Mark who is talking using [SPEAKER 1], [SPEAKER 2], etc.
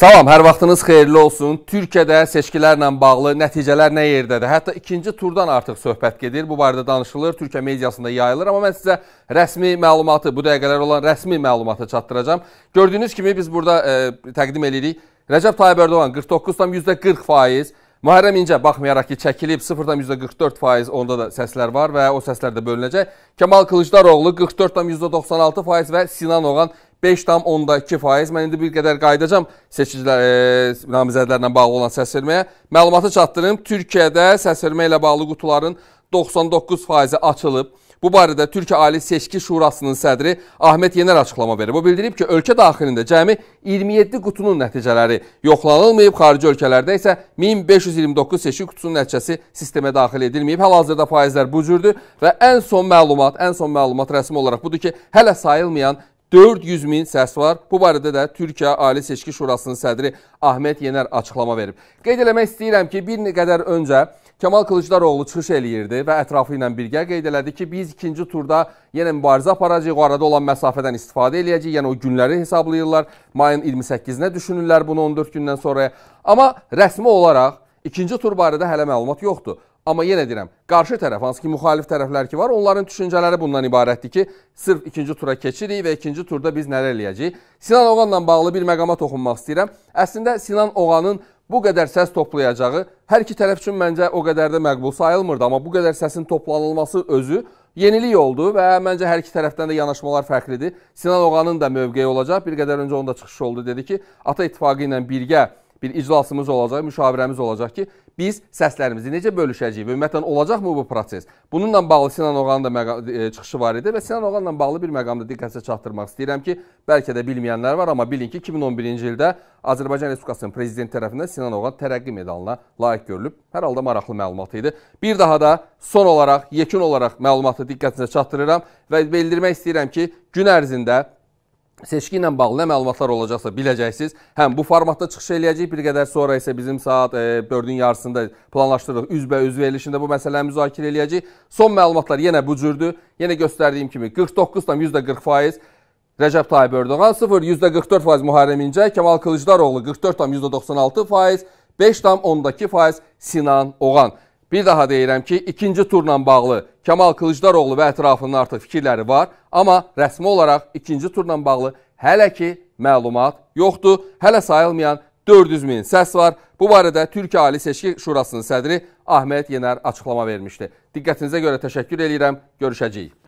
[SPEAKER 1] Salam, hər vaxtınız xeyirli olsun. Türkiyədə seçkilərlə bağlı nəticələr nə yerdədir? Hətta ikinci turdan artıq söhbət gedir. Bu barədə danışılır, Türkiyə mediasında yayılır, amma mən sizə rəsmi məlumatı, bu dəqiqələr olan rəsmi məlumatı çatdıracağam. Gördüyünüz kimi biz burada e, təqdim edirik. Rəcəb Tayyib Ərdoğan 49,40%, Muharrem İncə baxmayaraq ki, çəkilib 0,44% onda da səslər var və o səslər də bölünəcək. Kemal Kılıçdaroğlu 44,96% və Sinan Oğan 44,96%. 5,2%. Mən indi bir qədər qayıdacam seçicilər e, namizədlərlə bağlı olan səsverməyə. Məlumatı çatdırım. Türkiyədə səsvermə ilə bağlı qutuların 99%-i açılıb. Bu barədə Türkiyə Ali Seçki Şurasının sədri Ahmet Yener açıqlama verib. O bildirib ki, ölkə daxilində cəmi 27 qutunun nəticələri yoxlanılmayıb, xarici ölkələrdə isə 1529 seçki qutusunun nəticəsi sistemə daxil edilməyib. Hal-hazırda faizlər bu cürdür və ən son məlumat, ən son məlumat rəsmi olaraq budur ki, hələ sayılmayan 400 min səs var. Bu barədə də Türkiyə Ali Seçki Şurasının sədri Ahmet Yener açıqlama verib. Qeyd eləmək istəyirəm ki, bir qədər öncə Kemal Kılıçdaroğlu çıxış eləyirdi və ətrafı ilə birgə qeyd elədi ki, biz ikinci turda yenə mübarizə aparacağıq, o arada olan məsafədən istifadə eləyəcəyik. Yəni o günləri hesablayırlar. Mayın 28-nə düşünürlər bunu 14 gündən sonra. Amma rəsmi olaraq ikinci tur barədə hələ məlumat yoxdur. Amma yenə deyirəm, qarşı tərəf, hansı ki müxalif tərəflər ki var, onların düşüncələri bundan ibarətdir ki, sırf ikinci tura keçirik və ikinci turda biz nələr eləyəcəyik. Sinan Oğanla bağlı bir məqama toxunmaq istəyirəm. Əslində Sinan Oğanın bu qədər səs toplayacağı hər iki tərəf üçün məncə o qədər də məqbul sayılmırdı, amma bu qədər səsin toplanılması özü yenilik oldu və məncə hər iki tərəfdən də yanaşmalar fərqlidir. Sinan Oğanın da mövqeyi olacaq. Bir qədər öncə onda çıxış oldu, dedi ki, Ata İttifaqı ilə birgə bir iclasımız olacaq, müşavirəmiz olacaq ki, biz səslərimizi necə bölüşəcəyik? Ümumiyyətlə olacaqmı bu proses? Bununla bağlı Sinan Oğanın da məqam, e, çıxışı var idi və Sinan Oğanla bağlı bir məqamda diqqətə çatdırmaq istəyirəm ki, bəlkə də bilməyənlər var, amma bilin ki, 2011-ci ildə Azərbaycan Respublikasının prezidenti tərəfindən Sinan Oğan tərəqqi medalına layiq görülüb. Hər halda maraqlı məlumat idi. Bir daha da son olaraq, yekun olaraq məlumatı diqqətinizə çatdırıram və bildirmək istəyirəm ki, gün ərzində Seçki ilə bağlı nə məlumatlar olacaqsa biləcəksiniz. Həm bu formatda çıxış eləyəcəyik, bir qədər sonra isə bizim saat 4-ün e, yarısında planlaşdırdıq üzbə-üz verilişində bu məsələni müzakirə eləyəcəyik. Son məlumatlar yenə bu cürdür. Yenə göstərdiyim kimi 49,40% Rəcəb Tayyib Erdoğan 0, %44% Muharrem İncə, Kemal Kılıçdaroğlu 44,96%, 5,10% Sinan Oğan. Bir daha deyirəm ki, ikinci turla bağlı Kamal Kılıçdaroğlu və ətrafının artıq fikirləri var, amma rəsmi olaraq ikinci turla bağlı hələ ki məlumat yoxdur. Hələ sayılmayan 400 min səs var. Bu barədə Türkiyə Ali Seçki Şurasının sədri Ahmet Yener açıqlama vermişdi. Diqqətinizə görə təşəkkür edirəm. Görüşəcəyik.